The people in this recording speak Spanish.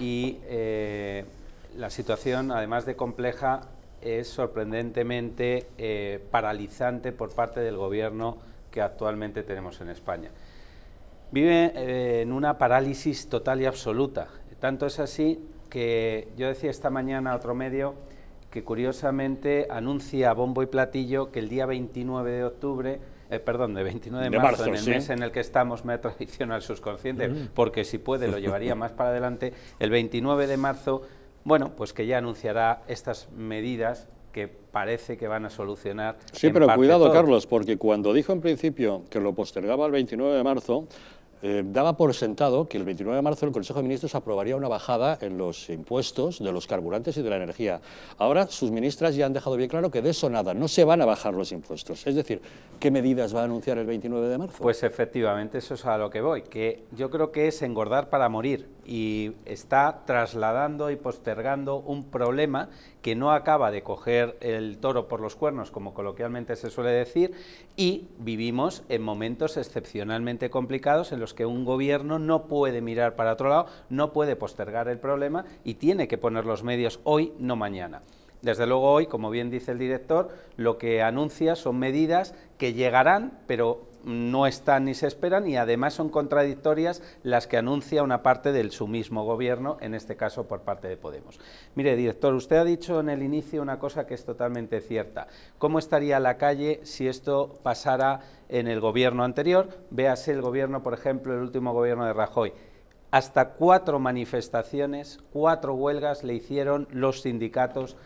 y eh, la situación, además de compleja, es sorprendentemente eh, paralizante por parte del gobierno que actualmente tenemos en España. Vive eh, en una parálisis total y absoluta. Tanto es así que yo decía esta mañana a otro medio que curiosamente anuncia a bombo y platillo que el día 29 de octubre eh, perdón, de 29 de, marzo, en el mes en el que estamos, me ha el subconsciente, mm. porque si puede lo llevaría más para adelante, el 29 de marzo, bueno, pues que ya anunciará estas medidas que parece que van a solucionar. Sí, pero cuidado, Carlos, porque cuando dijo en principio que lo postergaba al 29 de marzo, eh, daba por sentado que el 29 de marzo el Consejo de Ministros aprobaría una bajada en los impuestos de los carburantes y de la energía. Ahora sus ministras ya han dejado bien claro que de eso nada, no se van a bajar los impuestos. Es decir, ¿qué medidas va a anunciar el 29 de marzo? Pues efectivamente, eso es a lo que voy, que yo creo que es engordar para morir y está trasladando y postergando un problema que no acaba de coger el toro por los cuernos, como coloquialmente se suele decir, y vivimos en momentos excepcionalmente complicados en los que un gobierno no puede mirar para otro lado, no puede postergar el problema y tiene que poner los medios hoy, no mañana. Desde luego hoy, como bien dice el director, lo que anuncia son medidas que llegarán, pero no están ni se esperan y además son contradictorias las que anuncia una parte del su mismo gobierno, en este caso por parte de Podemos. Mire, director, usted ha dicho en el inicio una cosa que es totalmente cierta. ¿Cómo estaría la calle si esto pasara en el gobierno anterior? Véase el gobierno, por ejemplo, el último gobierno de Rajoy. Hasta cuatro manifestaciones, cuatro huelgas le hicieron los sindicatos